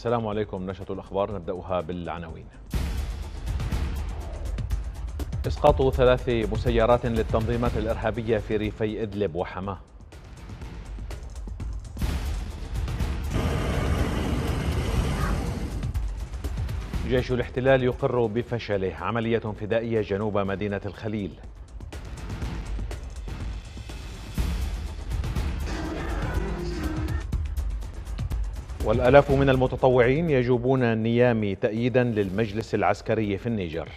السلام عليكم نشرة الأخبار نبدأها بالعناوين إسقاط ثلاث مسيرات للتنظيمات الإرهابية في ريفي إدلب وحماه جيش الاحتلال يقر بفشله عملية فدائية جنوب مدينة الخليل والآلاف من المتطوعين يجوبون النيامي تأييدا للمجلس العسكري في النيجر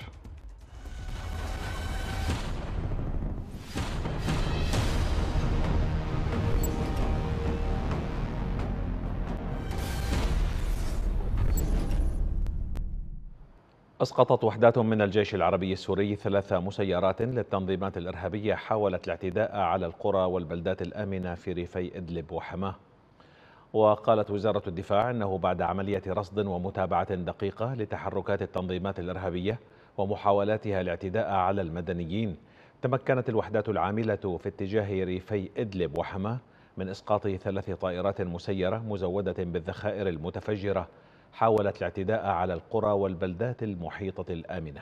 أسقطت وحدات من الجيش العربي السوري ثلاث مسيرات للتنظيمات الإرهابية حاولت الاعتداء على القرى والبلدات الآمنة في ريفي إدلب وحماه وقالت وزارة الدفاع أنه بعد عملية رصد ومتابعة دقيقة لتحركات التنظيمات الإرهابية ومحاولاتها الاعتداء على المدنيين تمكنت الوحدات العاملة في اتجاه ريفي إدلب وحماة من إسقاط ثلاث طائرات مسيرة مزودة بالذخائر المتفجرة حاولت الاعتداء على القرى والبلدات المحيطة الآمنة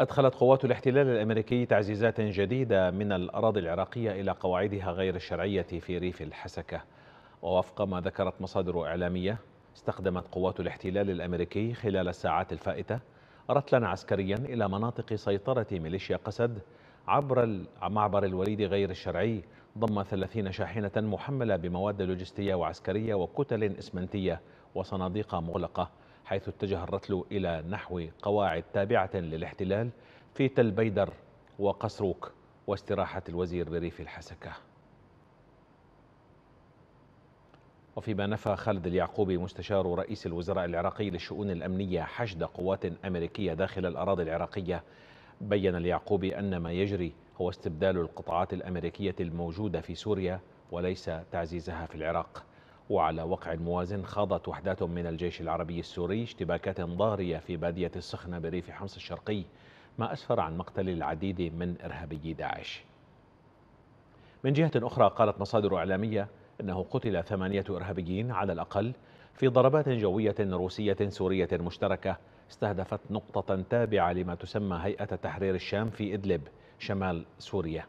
أدخلت قوات الاحتلال الأمريكي تعزيزات جديدة من الأراضي العراقية إلى قواعدها غير الشرعية في ريف الحسكة ووفق ما ذكرت مصادر إعلامية استخدمت قوات الاحتلال الأمريكي خلال الساعات الفائتة رتلا عسكريا إلى مناطق سيطرة ميليشيا قسد عبر معبر الوليد غير الشرعي ضم 30 شاحنة محملة بمواد لوجستية وعسكرية وكتل إسمنتية وصناديق مغلقة حيث اتجه الرتل إلى نحو قواعد تابعة للاحتلال في تل بيدر وقصروك واستراحة الوزير بريف الحسكة وفيما نفى خالد اليعقوبي مستشار رئيس الوزراء العراقي للشؤون الأمنية حشد قوات أمريكية داخل الأراضي العراقية بين اليعقوبي أن ما يجري هو استبدال القطاعات الأمريكية الموجودة في سوريا وليس تعزيزها في العراق وعلى وقع موازن خاضت وحدات من الجيش العربي السوري اشتباكات ضارية في بادية السخنة بريف حمص الشرقي ما أسفر عن مقتل العديد من إرهابيي داعش من جهة أخرى قالت مصادر إعلامية أنه قتل ثمانية إرهابيين على الأقل في ضربات جوية روسية سورية مشتركة استهدفت نقطة تابعة لما تسمى هيئة تحرير الشام في إدلب شمال سوريا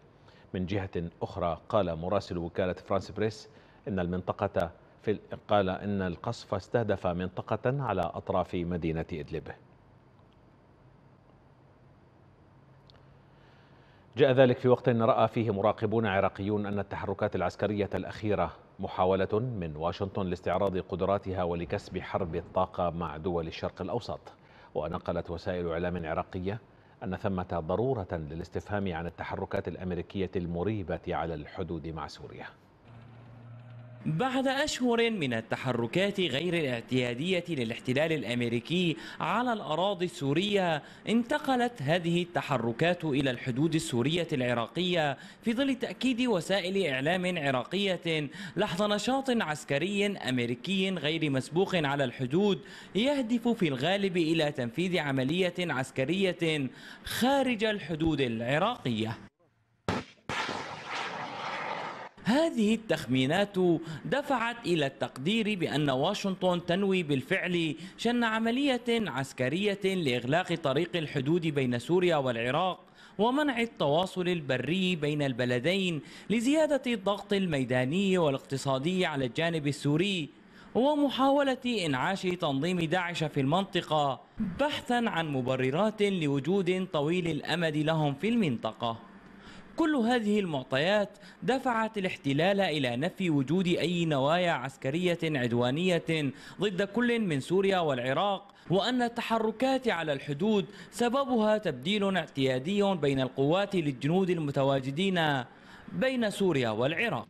من جهة أخرى قال مراسل وكالة فرانس بريس أن المنطقة في قال إن القصف استهدف منطقة على أطراف مدينة إدلب جاء ذلك في وقت رأى فيه مراقبون عراقيون أن التحركات العسكرية الأخيرة محاولة من واشنطن لاستعراض قدراتها ولكسب حرب الطاقة مع دول الشرق الأوسط ونقلت وسائل إعلام عراقية أن ثمة ضرورة للاستفهام عن التحركات الأمريكية المريبة على الحدود مع سوريا بعد أشهر من التحركات غير الاعتيادية للاحتلال الأمريكي على الأراضي السورية انتقلت هذه التحركات إلى الحدود السورية العراقية في ظل تأكيد وسائل إعلام عراقية لحظ نشاط عسكري أمريكي غير مسبوق على الحدود يهدف في الغالب إلى تنفيذ عملية عسكرية خارج الحدود العراقية هذه التخمينات دفعت إلى التقدير بأن واشنطن تنوي بالفعل شن عملية عسكرية لإغلاق طريق الحدود بين سوريا والعراق ومنع التواصل البري بين البلدين لزيادة الضغط الميداني والاقتصادي على الجانب السوري ومحاولة إنعاش تنظيم داعش في المنطقة بحثا عن مبررات لوجود طويل الأمد لهم في المنطقة كل هذه المعطيات دفعت الاحتلال إلى نفي وجود أي نوايا عسكرية عدوانية ضد كل من سوريا والعراق وأن التحركات على الحدود سببها تبديل اعتيادي بين القوات للجنود المتواجدين بين سوريا والعراق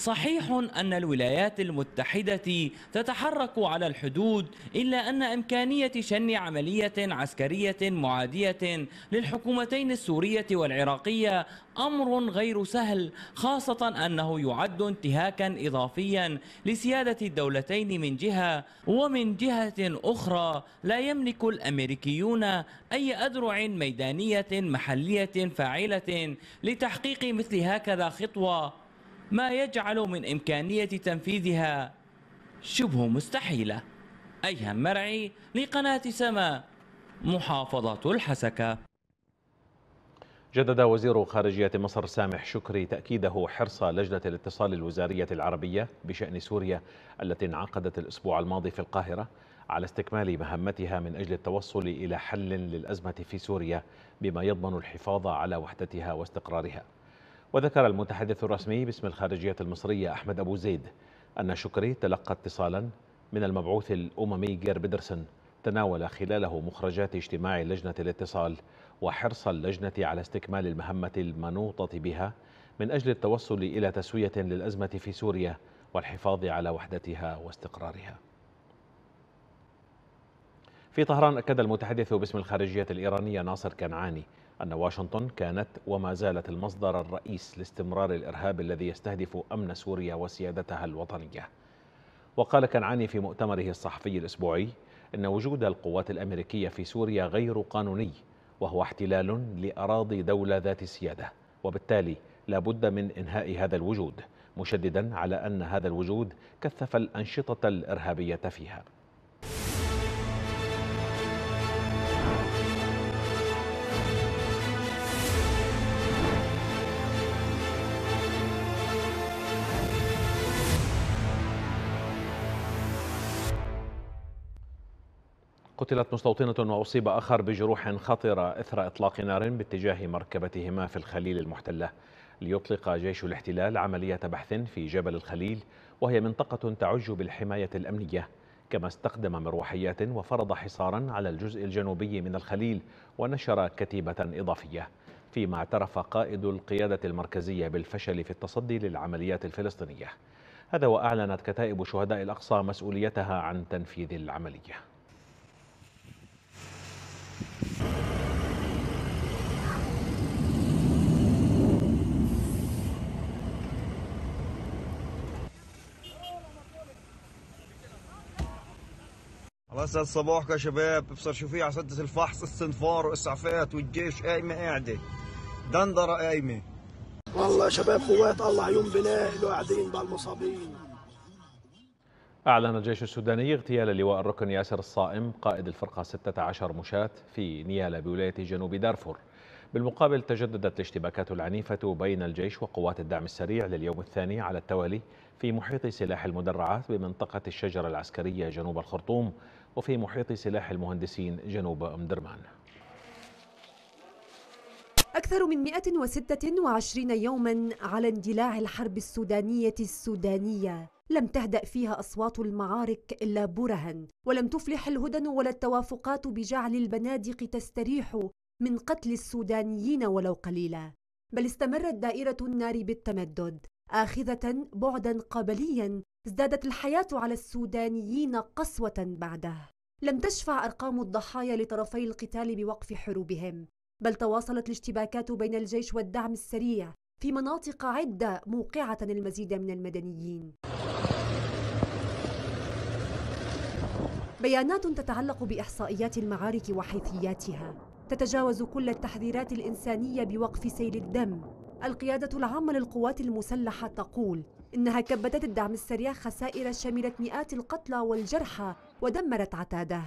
صحيح أن الولايات المتحدة تتحرك على الحدود إلا أن إمكانية شن عملية عسكرية معادية للحكومتين السورية والعراقية أمر غير سهل خاصة أنه يعد انتهاكا إضافيا لسيادة الدولتين من جهة ومن جهة أخرى لا يملك الأمريكيون أي أذرع ميدانية محلية فاعلة لتحقيق مثل هكذا خطوة ما يجعل من إمكانية تنفيذها شبه مستحيلة أيهم مرعي لقناة سما محافظة الحسكة جدد وزير خارجية مصر سامح شكري تأكيده حرص لجنة الاتصال الوزارية العربية بشأن سوريا التي انعقدت الأسبوع الماضي في القاهرة على استكمال مهمتها من أجل التوصل إلى حل للأزمة في سوريا بما يضمن الحفاظ على وحدتها واستقرارها وذكر المتحدث الرسمي باسم الخارجية المصرية أحمد أبو زيد أن شكري تلقى اتصالا من المبعوث الأممي جير بيدرسون تناول خلاله مخرجات اجتماع لجنة الاتصال وحرص اللجنة على استكمال المهمة المنوطة بها من أجل التوصل إلى تسوية للأزمة في سوريا والحفاظ على وحدتها واستقرارها في طهران أكد المتحدث باسم الخارجية الإيرانية ناصر كنعاني أن واشنطن كانت وما زالت المصدر الرئيس لاستمرار الإرهاب الذي يستهدف أمن سوريا وسيادتها الوطنية وقال كنعاني في مؤتمره الصحفي الأسبوعي أن وجود القوات الأمريكية في سوريا غير قانوني وهو احتلال لأراضي دولة ذات سيادة وبالتالي لا بد من إنهاء هذا الوجود مشددا على أن هذا الوجود كثف الأنشطة الإرهابية فيها قتلت مستوطنة وأصيب آخر بجروح خطرة إثر إطلاق نار باتجاه مركبتهما في الخليل المحتلة ليطلق جيش الاحتلال عملية بحث في جبل الخليل وهي منطقة تعج بالحماية الأمنية كما استخدم مروحيات وفرض حصارا على الجزء الجنوبي من الخليل ونشر كتيبة إضافية فيما اعترف قائد القيادة المركزية بالفشل في التصدي للعمليات الفلسطينية هذا وأعلنت كتائب شهداء الأقصى مسؤوليتها عن تنفيذ العملية بس صباحكم يا شباب ابصر شو في عسدة الفحص استنفار واسعافات والجيش قايمه قاعده دندره قايمه والله يا شباب قوات الله عيون بلاهل قاعدين بالمصابين أعلن الجيش السوداني اغتيال اللواء الركن ياسر الصائم قائد الفرقة 16 مشاة في نيالا بولاية جنوب دارفور بالمقابل تجددت الاشتباكات العنيفة بين الجيش وقوات الدعم السريع لليوم الثاني على التوالي في محيط سلاح المدرعات بمنطقة الشجرة العسكرية جنوب الخرطوم وفي محيط سلاح المهندسين جنوب أمدرمان أكثر من 126 يوما على اندلاع الحرب السودانية السودانية لم تهدأ فيها أصوات المعارك إلا برها ولم تفلح الهدن ولا التوافقات بجعل البنادق تستريح من قتل السودانيين ولو قليلا بل استمرت دائرة النار بالتمدد آخذة بعدا قبليا ازدادت الحياة على السودانيين قسوة بعده لم تشفع أرقام الضحايا لطرفي القتال بوقف حروبهم بل تواصلت الاشتباكات بين الجيش والدعم السريع في مناطق عدة موقعة المزيد من المدنيين بيانات تتعلق بإحصائيات المعارك وحيثياتها تتجاوز كل التحذيرات الإنسانية بوقف سيل الدم القيادة العامة للقوات المسلحة تقول إنها كبدت الدعم السريع خسائر شملت مئات القتلى والجرحى ودمرت عتاده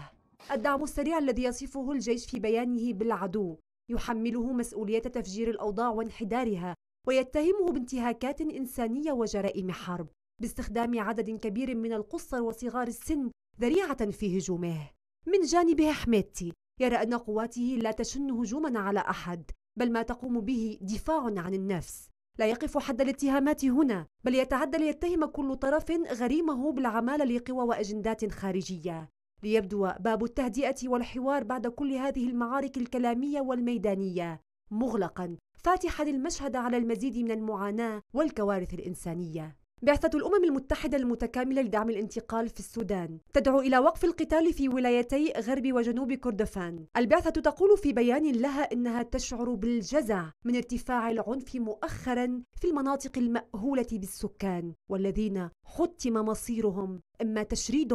الدعم السريع الذي يصفه الجيش في بيانه بالعدو يحمله مسؤولية تفجير الأوضاع وانحدارها ويتهمه بانتهاكات إنسانية وجرائم حرب باستخدام عدد كبير من القصر وصغار السن ذريعة في هجومه من جانبه حميدتي يرى أن قواته لا تشن هجوما على أحد بل ما تقوم به دفاع عن النفس لا يقف حد الاتهامات هنا بل يتعدى ليتهم كل طرف غريمه بالعمالة لقوى وأجندات خارجية ليبدو باب التهدئة والحوار بعد كل هذه المعارك الكلامية والميدانية مغلقا فاتحا المشهد على المزيد من المعاناة والكوارث الإنسانية بعثة الأمم المتحدة المتكاملة لدعم الانتقال في السودان تدعو إلى وقف القتال في ولايتي غرب وجنوب كردفان البعثة تقول في بيان لها إنها تشعر بالجزع من ارتفاع العنف مؤخرا في المناطق المأهولة بالسكان والذين حتم مصيرهم إما تشريد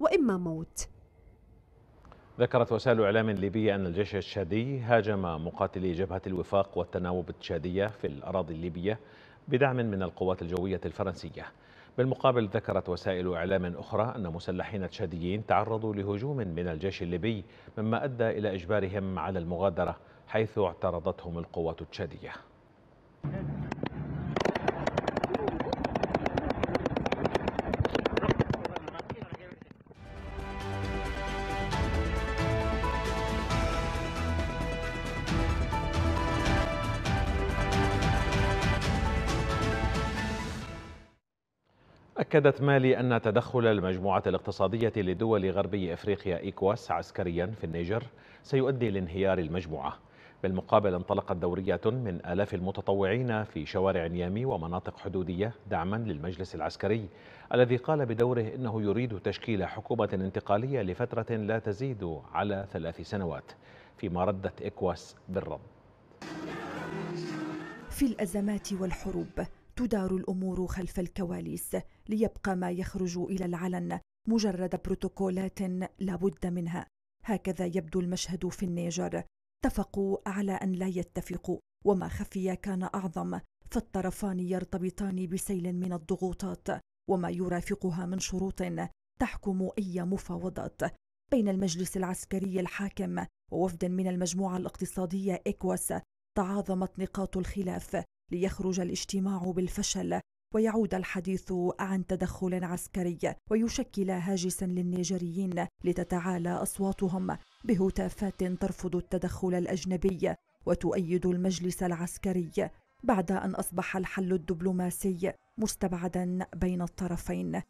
وإما موت ذكرت وسائل إعلام ليبية أن الجيش الشادي هاجم مقاتلي جبهة الوفاق والتناوب التشادية في الأراضي الليبية بدعم من القوات الجوية الفرنسية بالمقابل ذكرت وسائل إعلام أخرى أن مسلحين تشاديين تعرضوا لهجوم من الجيش الليبي مما أدى إلى إجبارهم على المغادرة حيث اعترضتهم القوات التشادية أكدت مالي أن تدخل المجموعة الاقتصادية لدول غربي إفريقيا إيكواس عسكريا في النيجر سيؤدي لانهيار المجموعة بالمقابل انطلقت دورية من آلاف المتطوعين في شوارع نيامي ومناطق حدودية دعما للمجلس العسكري الذي قال بدوره إنه يريد تشكيل حكومة انتقالية لفترة لا تزيد على ثلاث سنوات فيما ردت إيكواس بالرد في الأزمات والحروب تدار الامور خلف الكواليس ليبقى ما يخرج الى العلن مجرد بروتوكولات لا بد منها هكذا يبدو المشهد في النيجر اتفقوا على ان لا يتفقوا وما خفي كان اعظم فالطرفان يرتبطان بسيل من الضغوطات وما يرافقها من شروط تحكم اي مفاوضات بين المجلس العسكري الحاكم ووفد من المجموعه الاقتصاديه ايكواس تعاظمت نقاط الخلاف ليخرج الاجتماع بالفشل ويعود الحديث عن تدخل عسكري ويشكل هاجسا للنيجريين لتتعالى اصواتهم بهتافات ترفض التدخل الاجنبي وتؤيد المجلس العسكري بعد ان اصبح الحل الدبلوماسي مستبعدا بين الطرفين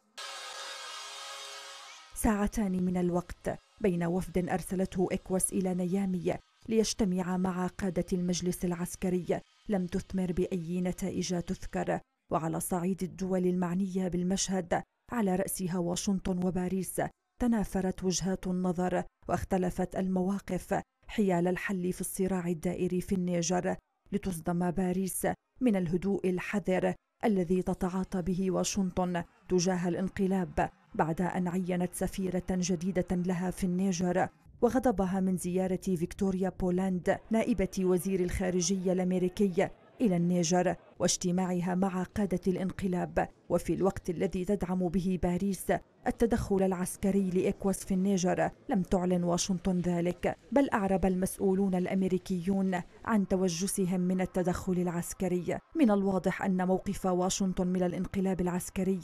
ساعتان من الوقت بين وفد ارسلته اكواس الى نيامي ليجتمع مع قاده المجلس العسكري لم تثمر بأي نتائج تذكر وعلى صعيد الدول المعنية بالمشهد على رأسها واشنطن وباريس تنافرت وجهات النظر واختلفت المواقف حيال الحل في الصراع الدائري في النيجر لتصدم باريس من الهدوء الحذر الذي تتعاطى به واشنطن تجاه الانقلاب بعد ان عينت سفيره جديده لها في النيجر وغضبها من زيارة فيكتوريا بولاند نائبة وزير الخارجية الأمريكية إلى النيجر واجتماعها مع قادة الانقلاب وفي الوقت الذي تدعم به باريس التدخل العسكري لإكواس في النيجر لم تعلن واشنطن ذلك بل أعرب المسؤولون الأمريكيون عن توجسهم من التدخل العسكري من الواضح أن موقف واشنطن من الانقلاب العسكري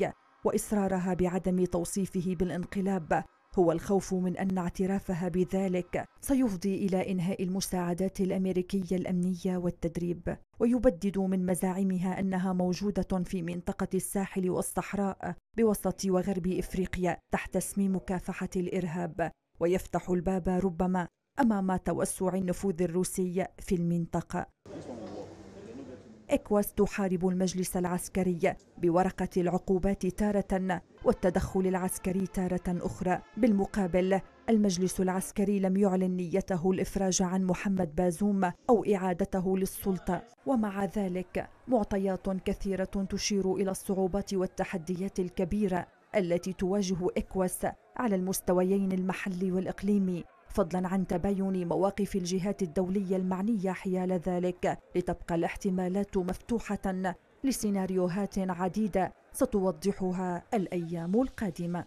وإصرارها بعدم توصيفه بالانقلاب هو الخوف من أن اعترافها بذلك سيفضي إلى إنهاء المساعدات الأمريكية الأمنية والتدريب ويبدد من مزاعمها أنها موجودة في منطقة الساحل والصحراء بوسط وغرب إفريقيا تحت اسم مكافحة الإرهاب ويفتح الباب ربما أمام توسع النفوذ الروسي في المنطقة إكواس تحارب المجلس العسكري بورقة العقوبات تارة والتدخل العسكري تارة أخرى بالمقابل المجلس العسكري لم يعلن نيته الإفراج عن محمد بازوم أو إعادته للسلطة ومع ذلك معطيات كثيرة تشير إلى الصعوبات والتحديات الكبيرة التي تواجه إكواس على المستويين المحلي والإقليمي فضلا عن تباين مواقف الجهات الدولية المعنية حيال ذلك لتبقى الاحتمالات مفتوحة لسيناريوهات عديدة ستوضحها الأيام القادمة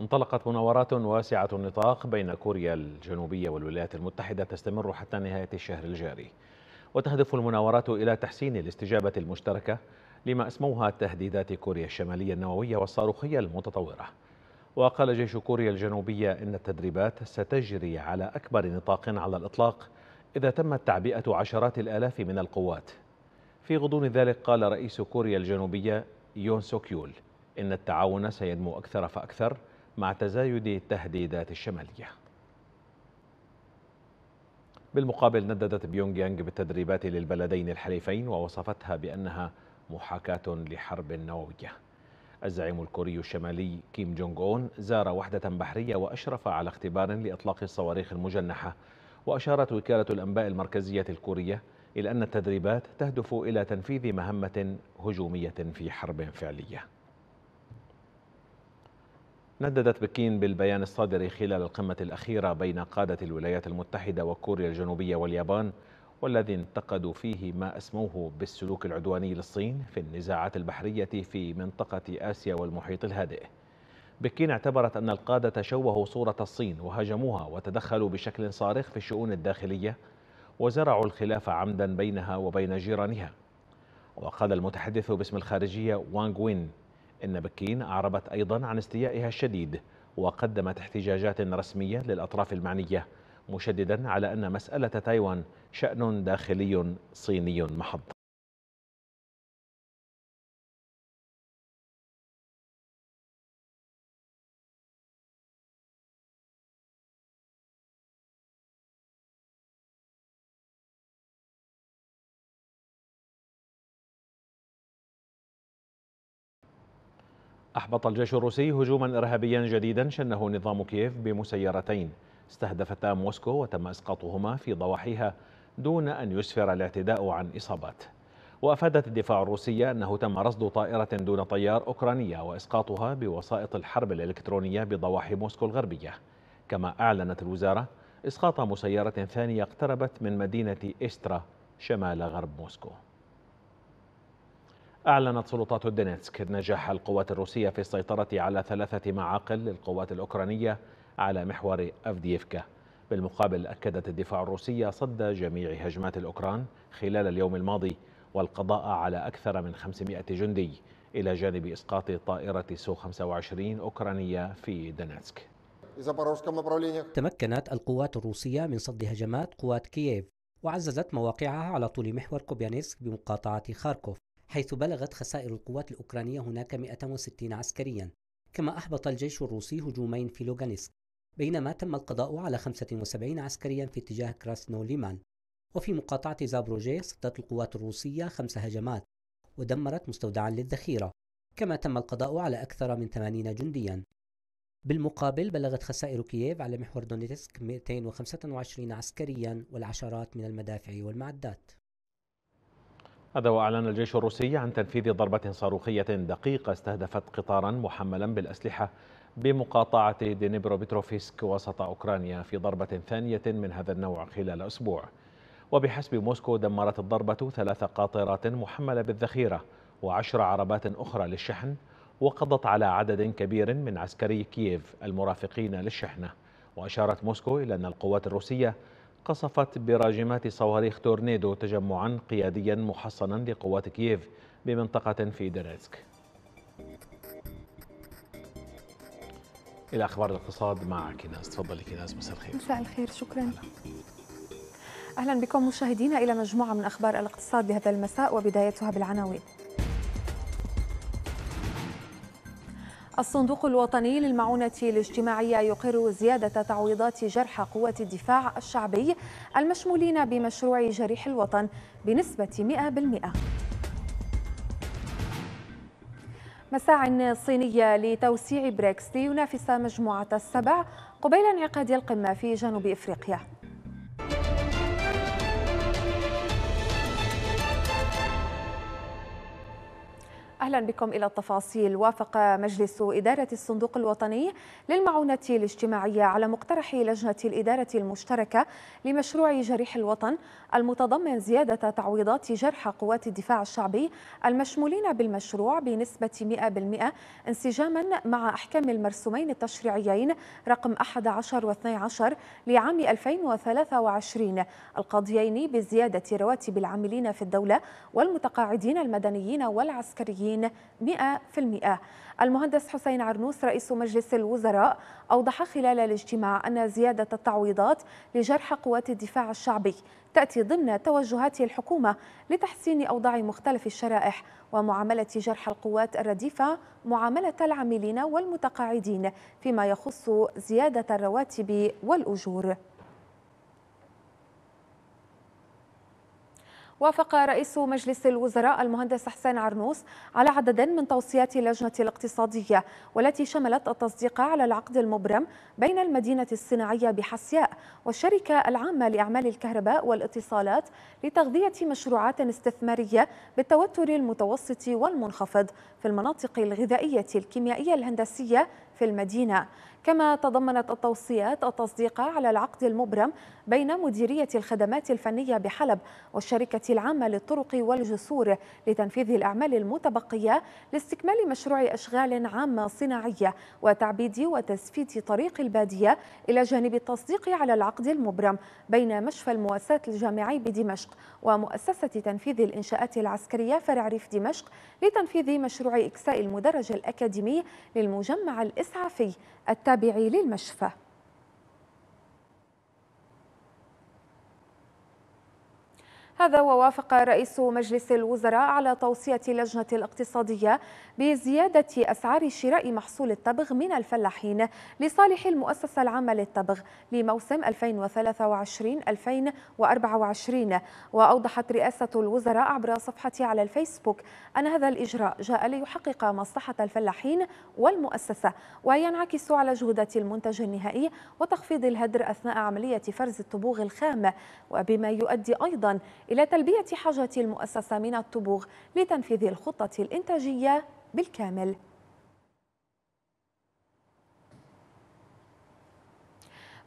انطلقت مناورات واسعة النطاق بين كوريا الجنوبية والولايات المتحدة تستمر حتى نهاية الشهر الجاري وتهدف المناورات إلى تحسين الاستجابة المشتركة لما أسموها تهديدات كوريا الشمالية النووية والصاروخية المتطورة وقال جيش كوريا الجنوبية إن التدريبات ستجري على أكبر نطاق على الإطلاق إذا تمت تعبئة عشرات الآلاف من القوات في غضون ذلك قال رئيس كوريا الجنوبية يون سوكيول إن التعاون سينمو أكثر فأكثر مع تزايد التهديدات الشمالية بالمقابل نددت بيونغ يانغ بالتدريبات للبلدين الحليفين ووصفتها بأنها محاكاة لحرب نووية الزعيم الكوري الشمالي كيم جونج أون زار وحدة بحرية وأشرف على اختبار لإطلاق الصواريخ المجنحة وأشارت وكالة الأنباء المركزية الكورية إلى أن التدريبات تهدف إلى تنفيذ مهمة هجومية في حرب فعلية نددت بكين بالبيان الصادر خلال القمة الأخيرة بين قادة الولايات المتحدة وكوريا الجنوبية واليابان والذي انتقدوا فيه ما أسموه بالسلوك العدواني للصين في النزاعات البحرية في منطقة آسيا والمحيط الهادئ بكين اعتبرت أن القادة شوهوا صورة الصين وهاجموها وتدخلوا بشكل صارخ في الشؤون الداخلية وزرعوا الخلاف عمدا بينها وبين جيرانها وقال المتحدث باسم الخارجية وانغ وين إن بكين أعربت أيضا عن استيائها الشديد وقدمت احتجاجات رسمية للأطراف المعنية مشددا على أن مسألة تايوان شأن داخلي صيني محض أحبط الجيش الروسي هجوما إرهابيا جديدا شنه نظام كييف بمسيرتين استهدفتا موسكو وتم إسقاطهما في ضواحيها دون أن يسفر الاعتداء عن إصابات وأفادت الدفاع الروسية أنه تم رصد طائرة دون طيار أوكرانية وإسقاطها بوسائط الحرب الإلكترونية بضواحي موسكو الغربية كما أعلنت الوزارة إسقاط مسيرة ثانية اقتربت من مدينة إسترا شمال غرب موسكو أعلنت سلطات دينيتسك نجاح القوات الروسية في السيطرة على ثلاثة معاقل للقوات الأوكرانية على محور أفديفكا بالمقابل أكدت الدفاع الروسية صد جميع هجمات الأوكران خلال اليوم الماضي والقضاء على أكثر من 500 جندي إلى جانب إسقاط طائرة سو 25 أوكرانية في دونيتسك تمكنت القوات الروسية من صد هجمات قوات كييف وعززت مواقعها على طول محور كوبيانيسك بمقاطعة خاركوف حيث بلغت خسائر القوات الأوكرانية هناك 160 عسكريا كما أحبط الجيش الروسي هجومين في لوغانسك بينما تم القضاء على 75 عسكريا في اتجاه كراسنو ليمان وفي مقاطعة زابروجيه صدت القوات الروسية خمس هجمات ودمرت مستودعا للذخيرة كما تم القضاء على أكثر من 80 جنديا بالمقابل بلغت خسائر كييف على محور دونيتسك 225 عسكريا والعشرات من المدافع والمعدات هذا وأعلن الجيش الروسي عن تنفيذ ضربة صاروخية دقيقة استهدفت قطارا محملا بالأسلحة بمقاطعة بتروفيسك وسط أوكرانيا في ضربة ثانية من هذا النوع خلال أسبوع وبحسب موسكو دمرت الضربة ثلاث قاطرات محملة بالذخيرة وعشر عربات أخرى للشحن وقضت على عدد كبير من عسكري كييف المرافقين للشحنة وأشارت موسكو إلى أن القوات الروسية قصفت براجمات صواريخ تورنيدو تجمعا قياديا محصنا لقوات كييف بمنطقة في دونيتسك الى اخبار الاقتصاد مع كيناس تفضلي كيناس مساء الخير مساء الخير شكرا أهلا. اهلا بكم مشاهدينا الى مجموعه من اخبار الاقتصاد لهذا المساء وبدايتها بالعناوين الصندوق الوطني للمعونة الاجتماعية يقر زيادة تعويضات جرحى قوات الدفاع الشعبي المشمولين بمشروع جريح الوطن بنسبة 100% مساع صينية لتوسيع بريكس لينافس مجموعة السبع قبيل انعقاد القمة في جنوب إفريقيا أهلا بكم إلى التفاصيل وافق مجلس إدارة الصندوق الوطني للمعونة الاجتماعية على مقترح لجنة الإدارة المشتركة لمشروع جريح الوطن المتضمن زيادة تعويضات جرحى قوات الدفاع الشعبي المشمولين بالمشروع بنسبة 100% انسجاما مع أحكام المرسومين التشريعيين رقم 11 و 12 لعام 2023 القاضيين بزيادة رواتب العاملين في الدولة والمتقاعدين المدنيين والعسكريين الفلسطينيين 100% المهندس حسين عرنوس رئيس مجلس الوزراء أوضح خلال الاجتماع أن زيادة التعويضات لجرحى قوات الدفاع الشعبي تأتي ضمن توجهات الحكومة لتحسين أوضاع مختلف الشرائح ومعاملة جرحى القوات الرديفة معاملة العاملين والمتقاعدين فيما يخص زيادة الرواتب والأجور وافق رئيس مجلس الوزراء المهندس حسين عرنوس على عدد من توصيات اللجنة الاقتصادية والتي شملت التصديق على العقد المبرم بين المدينة الصناعية بحسياء والشركة العامة لأعمال الكهرباء والاتصالات لتغذية مشروعات استثمارية بالتوتر المتوسط والمنخفض في المناطق الغذائية الكيميائية الهندسية في المدينة كما تضمنت التوصيات التصديق على العقد المبرم بين مديرية الخدمات الفنية بحلب والشركة العامة للطرق والجسور لتنفيذ الأعمال المتبقية لاستكمال مشروع أشغال عامة صناعية وتعبيد وتسفيت طريق البادية إلى جانب التصديق على العقد المبرم بين مشفى المواساة الجامعي بدمشق ومؤسسة تنفيذ الإنشاءات العسكرية فرع ريف دمشق لتنفيذ مشروع إكساء المدرج الأكاديمي للمجمع الإسلامي الإسعافي التابع للمشفى هذا ووافق رئيس مجلس الوزراء على توصية اللجنة الاقتصادية بزيادة أسعار شراء محصول التبغ من الفلاحين لصالح المؤسسة العامة للتبغ لموسم 2023-2024 وأوضحت رئاسة الوزراء عبر صفحتها على الفيسبوك أن هذا الإجراء جاء ليحقق مصلحة الفلاحين والمؤسسة وينعكس على جودة المنتج النهائي وتخفيض الهدر أثناء عملية فرز التبوغ الخام وبما يؤدي أيضا إلى تلبية حاجة المؤسسة من الطبوغ لتنفيذ الخطة الإنتاجية بالكامل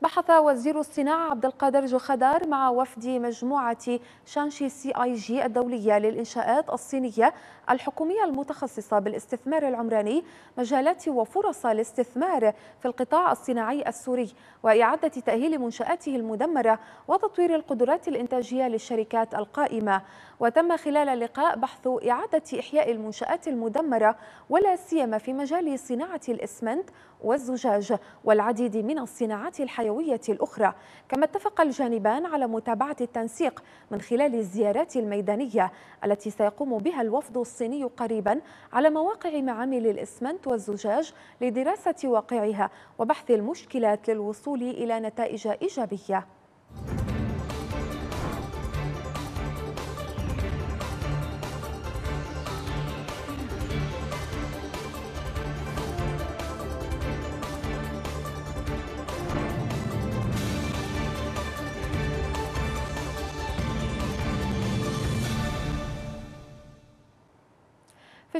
بحث وزير الصناعة عبد القادر جوخدار مع وفد مجموعة شانشي سي اي جي الدولية للإنشاءات الصينية الحكومية المتخصصة بالاستثمار العمراني مجالات وفرص الاستثمار في القطاع الصناعي السوري وإعادة تأهيل منشآته المدمرة وتطوير القدرات الإنتاجية للشركات القائمة وتم خلال اللقاء بحث إعادة إحياء المنشآت المدمرة ولا سيما في مجال صناعة الإسمنت والزجاج والعديد من الصناعات الحيوية الأخرى كما اتفق الجانبان على متابعة التنسيق من خلال الزيارات الميدانية التي سيقوم بها الوفد الصيني قريبا على مواقع معامل الإسمنت والزجاج لدراسة واقعها وبحث المشكلات للوصول إلى نتائج إيجابية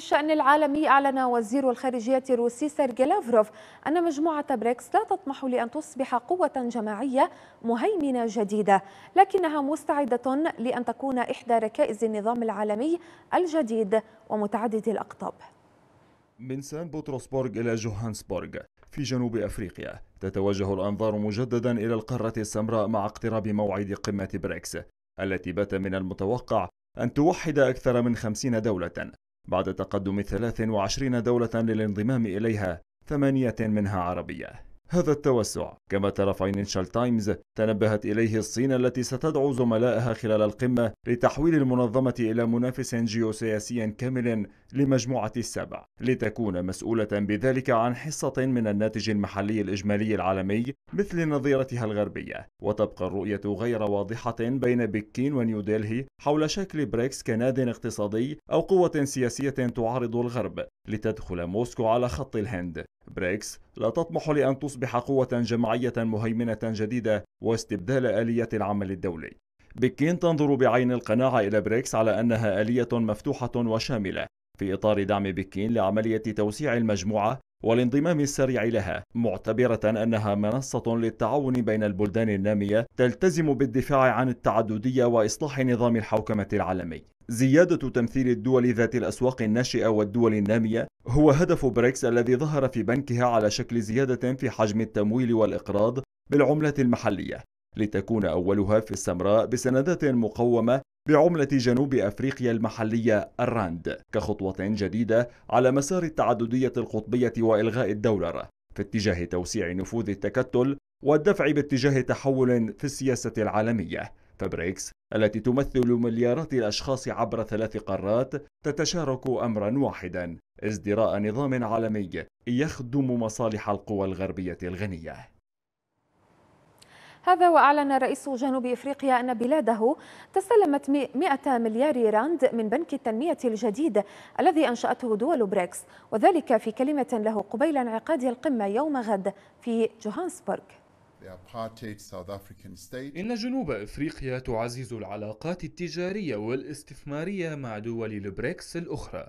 الشأن العالمي أعلن وزير الخارجية الروسي سيرجي لافروف أن مجموعة بريكس لا تطمح لأن تصبح قوة جماعية مهيمنة جديدة لكنها مستعدة لأن تكون إحدى ركائز النظام العالمي الجديد ومتعدد الأقطاب من سان بطرسبورغ إلى جوهانسبورغ في جنوب أفريقيا تتوجه الأنظار مجددا إلى القارة السمراء مع اقتراب موعد قمة بريكس التي بات من المتوقع أن توحد أكثر من خمسين دولة بعد تقدم 23 دولة للانضمام إليها ثمانية منها عربية هذا التوسع كما ترى فاينانشال تايمز تنبهت إليه الصين التي ستدعو زملائها خلال القمة لتحويل المنظمة إلى منافس جيوسياسي كامل لمجموعة السبع لتكون مسؤولة بذلك عن حصة من الناتج المحلي الإجمالي العالمي مثل نظيرتها الغربية وتبقى الرؤية غير واضحة بين بكين ونيودلهي حول شكل بريكس كناد اقتصادي أو قوة سياسية تعارض الغرب لتدخل موسكو على خط الهند بريكس لا تطمح لأن تصبح قوة جماعية مهيمنة جديدة واستبدال آلية العمل الدولي بكين تنظر بعين القناعة إلى بريكس على أنها آلية مفتوحة وشاملة في إطار دعم بكين لعملية توسيع المجموعة والانضمام السريع لها معتبرة أنها منصة للتعاون بين البلدان النامية تلتزم بالدفاع عن التعددية وإصلاح نظام الحوكمة العالمي زيادة تمثيل الدول ذات الأسواق الناشئة والدول النامية هو هدف بريكس الذي ظهر في بنكها على شكل زيادة في حجم التمويل والإقراض بالعملة المحلية لتكون أولها في السمراء بسندات مقومة بعملة جنوب أفريقيا المحلية الراند كخطوة جديدة على مسار التعددية القطبية وإلغاء الدولار في اتجاه توسيع نفوذ التكتل والدفع باتجاه تحول في السياسة العالمية فبريكس التي تمثل مليارات الأشخاص عبر ثلاث قارات تتشارك أمرا واحدا ازدراء نظام عالمي يخدم مصالح القوى الغربية الغنية هذا وأعلن رئيس جنوب إفريقيا أن بلاده تسلمت 100 مليار راند من بنك التنمية الجديد الذي أنشأته دول بريكس وذلك في كلمة له قبيل انعقاد القمة يوم غد في جوهانسبرغ إن جنوب إفريقيا تعزز العلاقات التجارية والاستثمارية مع دول البريكس الأخرى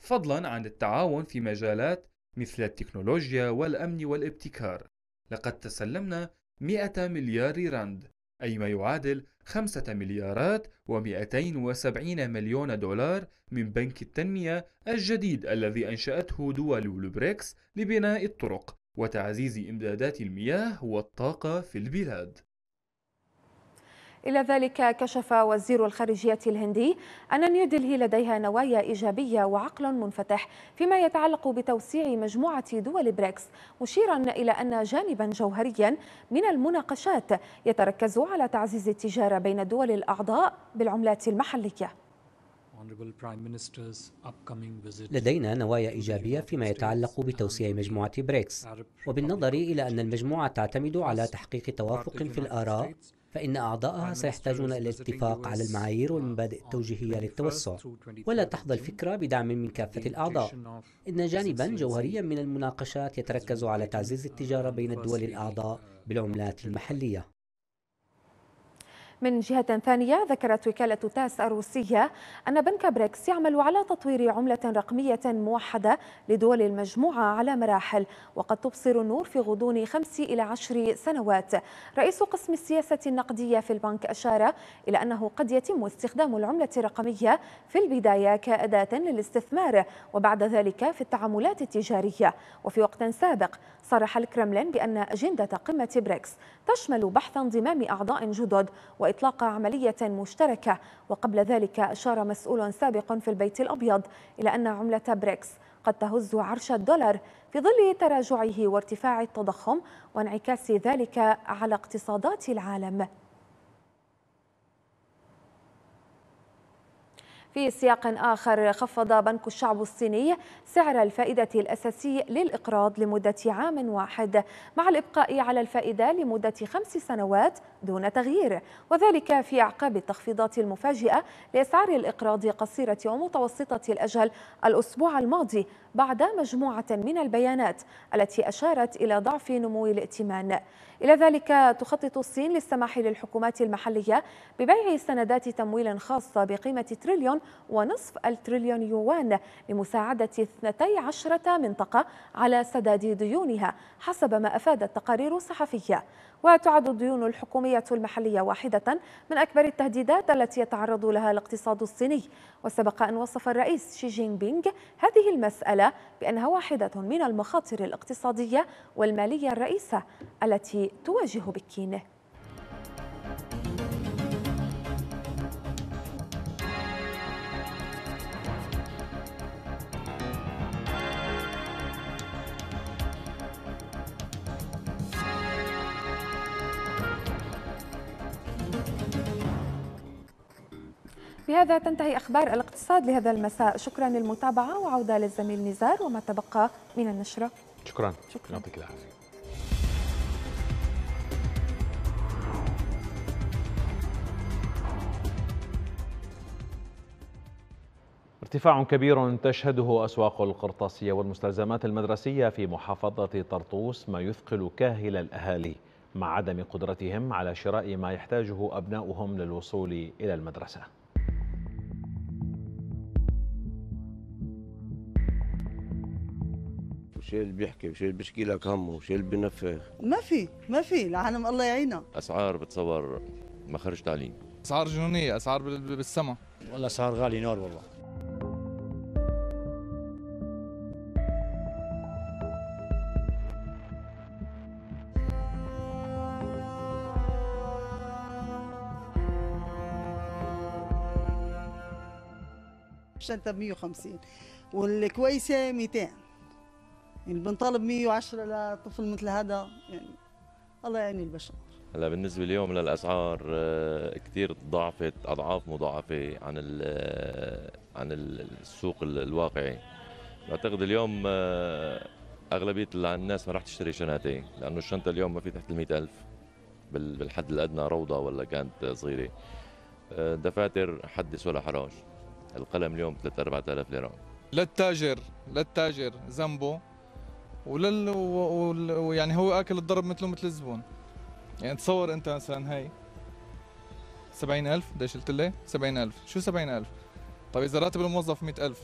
فضلا عن التعاون في مجالات مثل التكنولوجيا والأمن والابتكار لقد تسلمنا 100 مليار رند أي ما يعادل 5 مليارات و270 مليون دولار من بنك التنمية الجديد الذي أنشأته دول البريكس لبناء الطرق وتعزيز إمدادات المياه والطاقة في البلاد إلى ذلك كشف وزير الخارجية الهندي أن نيودلهي لديها نوايا إيجابية وعقل منفتح فيما يتعلق بتوسيع مجموعة دول بريكس مشيرا إلى أن جانبا جوهريا من المناقشات يتركز على تعزيز التجارة بين الدول الأعضاء بالعملات المحلية لدينا نوايا إيجابية فيما يتعلق بتوسيع مجموعة بريكس وبالنظر إلى أن المجموعة تعتمد على تحقيق توافق في الآراء فإن أعضاءها سيحتاجون إلى الاتفاق على المعايير والمبادئ التوجيهية للتوسع ولا تحظى الفكرة بدعم من كافة الأعضاء إن جانبا جوهريا من المناقشات يتركز على تعزيز التجارة بين الدول الأعضاء بالعملات المحلية من جهة ثانية ذكرت وكالة تاس الروسية أن بنك بريكس يعمل على تطوير عملة رقمية موحدة لدول المجموعة على مراحل وقد تبصر النور في غضون خمس إلى عشر سنوات رئيس قسم السياسة النقدية في البنك أشار إلى أنه قد يتم استخدام العملة الرقمية في البداية كأداة للاستثمار وبعد ذلك في التعاملات التجارية وفي وقت سابق صرح الكرملين بأن أجندة قمة بريكس تشمل بحث انضمام أعضاء جدد وإطلاق عملية مشتركة وقبل ذلك أشار مسؤول سابق في البيت الأبيض إلى أن عملة بريكس قد تهز عرش الدولار في ظل تراجعه وارتفاع التضخم وانعكاس ذلك على اقتصادات العالم في سياق آخر خفض بنك الشعب الصيني سعر الفائدة الأساسي للإقراض لمدة عام واحد مع الإبقاء على الفائدة لمدة خمس سنوات دون تغيير وذلك في أعقاب التخفيضات المفاجئة لأسعار الإقراض قصيرة ومتوسطة الأجل الأسبوع الماضي بعد مجموعة من البيانات التي أشارت إلى ضعف نمو الائتمان إلى ذلك تخطط الصين للسماح للحكومات المحلية ببيع سندات تمويل خاصة بقيمة تريليون تريليون ونصف التريليون يوان لمساعدة 12 منطقة على سداد ديونها حسب ما أفادت تقارير صحفية وتعد الديون الحكومية المحلية واحدة من أكبر التهديدات التي يتعرض لها الاقتصاد الصيني وسبق أن وصف الرئيس شي جين بينغ هذه المسألة بأنها واحدة من المخاطر الاقتصادية والمالية الرئيسة التي تواجه بكين بهذا تنتهي أخبار الاقتصاد لهذا المساء شكرا للمتابعة وعودة للزميل نزار وما تبقى من النشرة شكرا شكرا يعطيك العافية ارتفاع كبير تشهده أسواق القرطاسية والمستلزمات المدرسية في محافظة طرطوس ما يثقل كاهل الأهالي مع عدم قدرتهم على شراء ما يحتاجه أبناؤهم للوصول إلى المدرسة شي اللي بيحكي وشي اللي بيشكي لك همه وشي اللي بينفخ ما في ما في العالم الله يعينها اسعار بتصور ما خرجت تعليم اسعار جنونيه اسعار بالسما والله اسعار غالي نار والله شنطة 150 والكويسة 200 يعني بنطالب 110 لطفل مثل هذا يعني الله يعين البشر هلا بالنسبه اليوم للاسعار آه، كثير ضعفت اضعاف مضاعفه عن آه، عن السوق الواقعي بعتقد اليوم آه، اغلبيه الناس ما راح تشتري شنطه لانه الشنطه اليوم ما في تحت ال 100000 بالحد الادنى روضه ولا كانت صغيره دفاتر حدث ولا حراج القلم اليوم 3 4000 ليره للتاجر للتاجر ذنبه ولل ويعني هو اكل الضرب مثله مثل الزبون يعني تصور انت مثلا هي 70000 قديش قلت لي؟ 70000 شو 70000 طيب اذا راتب الموظف 100000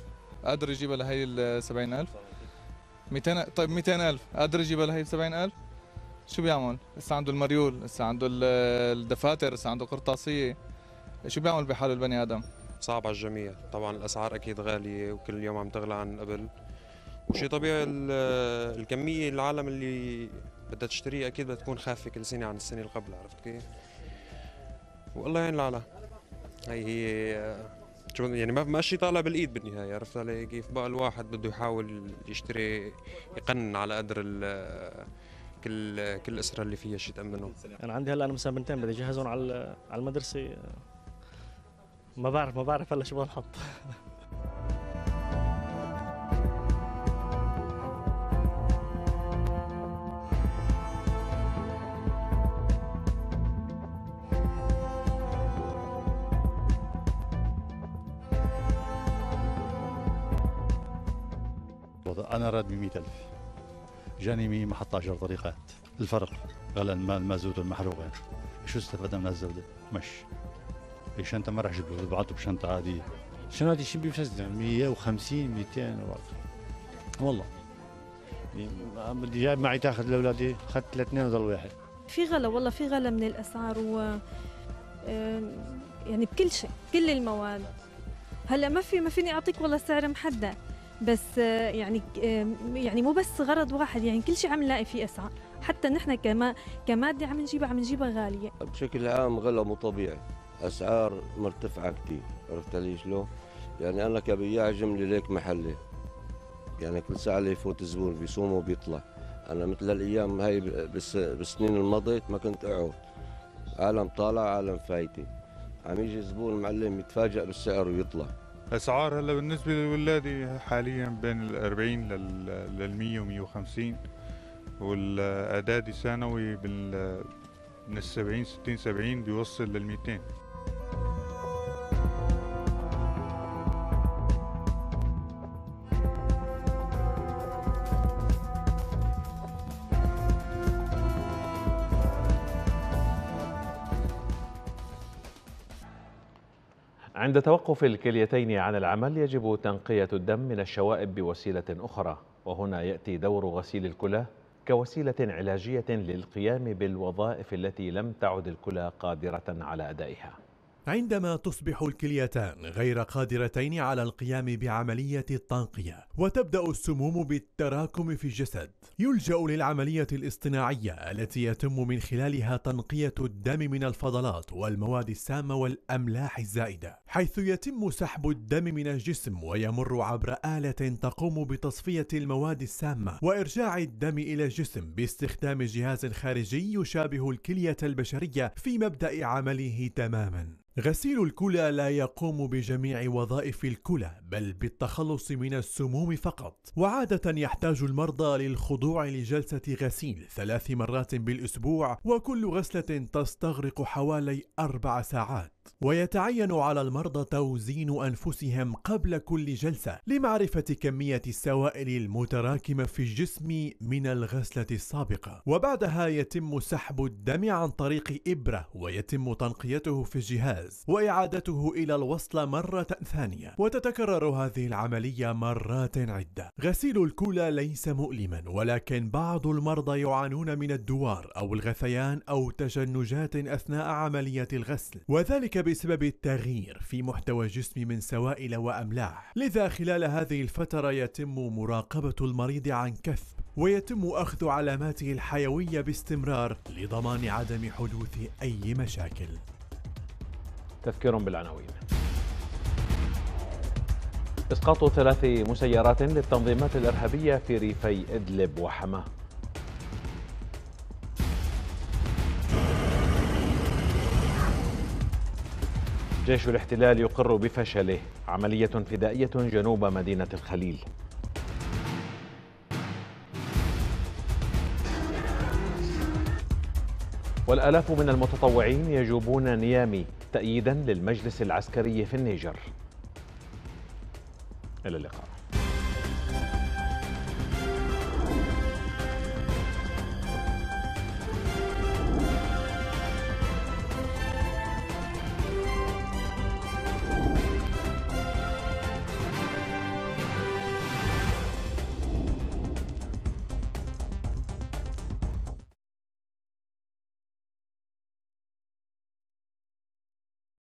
قادر يجيبها لهي ال 70000 200 طيب 200000 قادر يجيبها لهي ال 70000 شو بيعمل؟ لسه عنده المريول، لسه عنده الدفاتر، لسه عنده قرطاسية شو بيعمل بحال البني ادم؟ صعب على الجميع، طبعا الاسعار اكيد غالية وكل يوم عم تغلى عن قبل وشي طبيعي الكميه العالم اللي بدها تشتري اكيد بدها تكون خافه كل سنه عن السنه اللي قبلها عرفت كيف؟ والله يعين العالم هي هي يعني ما ما شيء طالع بالايد بالنهايه عرفت علي كيف بقى الواحد بده يحاول يشتري يقنن على قدر كل كل اسره اللي فيها شيء تامنه انا عندي هلا انا مثلا بنتين بدي اجهزهم على على المدرسه ما بعرف ما بعرف هلا شو بنحط أنا راد ب 100000 جاني من محطة عشر طريقات الفرق غلى الماء المازوت والمحروقات شو استفدنا من الزبدة؟ مش الشنطة ما راح جبت له بشنطة عادية شنو شي بيفسد 150 200 والله بدي جايب معي تاخذ لاولادي اخذت الاثنين وظل واحد في غلا والله في غلا من الاسعار و يعني بكل شيء كل المواد هلا ما في ما فيني اعطيك والله سعر محدد بس يعني يعني مو بس غرض واحد يعني كل شيء عم نلاقي فيه اسعار حتى نحن كما كماده عم نجيبها عم نجيبها غاليه بشكل عام غلا مو طبيعي اسعار مرتفعه كثير عرفت لي شلون يعني انا كبياع جمله ليك محلي يعني كل ساعه اللي يفوت زبون بيصوم وبيطلع انا مثل الايام هاي بس بالسنين المضيت ما كنت اقعد عالم طالع عالم فايته عم يجي زبون معلم يتفاجئ بالسعر ويطلع اسعار هلا بالنسبه للولادي حاليا بين ال 40 لل 100 و 150 والاعدادي ثانوي بال من ال 70 60 70 بيوصل لل 200 عند توقف الكليتين عن العمل يجب تنقية الدم من الشوائب بوسيلة أخرى وهنا يأتي دور غسيل الكلى كوسيلة علاجية للقيام بالوظائف التي لم تعد الكلى قادرة على أدائها عندما تصبح الكليتان غير قادرتين على القيام بعملية التنقية وتبدأ السموم بالتراكم في الجسد يلجأ للعملية الاصطناعية التي يتم من خلالها تنقية الدم من الفضلات والمواد السامة والأملاح الزائدة حيث يتم سحب الدم من الجسم ويمر عبر آلة تقوم بتصفية المواد السامة وإرجاع الدم إلى الجسم باستخدام جهاز خارجي يشابه الكلية البشرية في مبدأ عمله تماما غسيل الكلى لا يقوم بجميع وظائف الكلى بل بالتخلص من السموم فقط وعادة يحتاج المرضى للخضوع لجلسة غسيل ثلاث مرات بالأسبوع وكل غسلة تستغرق حوالي أربع ساعات ويتعين على المرضى توزين أنفسهم قبل كل جلسة لمعرفة كمية السوائل المتراكمة في الجسم من الغسلة السابقة وبعدها يتم سحب الدم عن طريق إبرة ويتم تنقيته في الجهاز وإعادته إلى الوصلة مرة ثانية وتتكرر هذه العملية مرات عدة غسيل الكلى ليس مؤلما ولكن بعض المرضى يعانون من الدوار أو الغثيان أو تشنجات أثناء عملية الغسل وذلك بسبب التغيير في محتوى جسمي من سوائل وأملاح لذا خلال هذه الفترة يتم مراقبة المريض عن كثب ويتم أخذ علاماته الحيوية باستمرار لضمان عدم حدوث أي مشاكل تذكير بالعناوين إسقاط ثلاث مسيرات للتنظيمات الإرهابية في ريفي إدلب وحماه جيش الاحتلال يقر بفشله عملية فدائية جنوب مدينة الخليل والآلاف من المتطوعين يجوبون نيامي تأييدا للمجلس العسكري في النيجر إلى اللقاء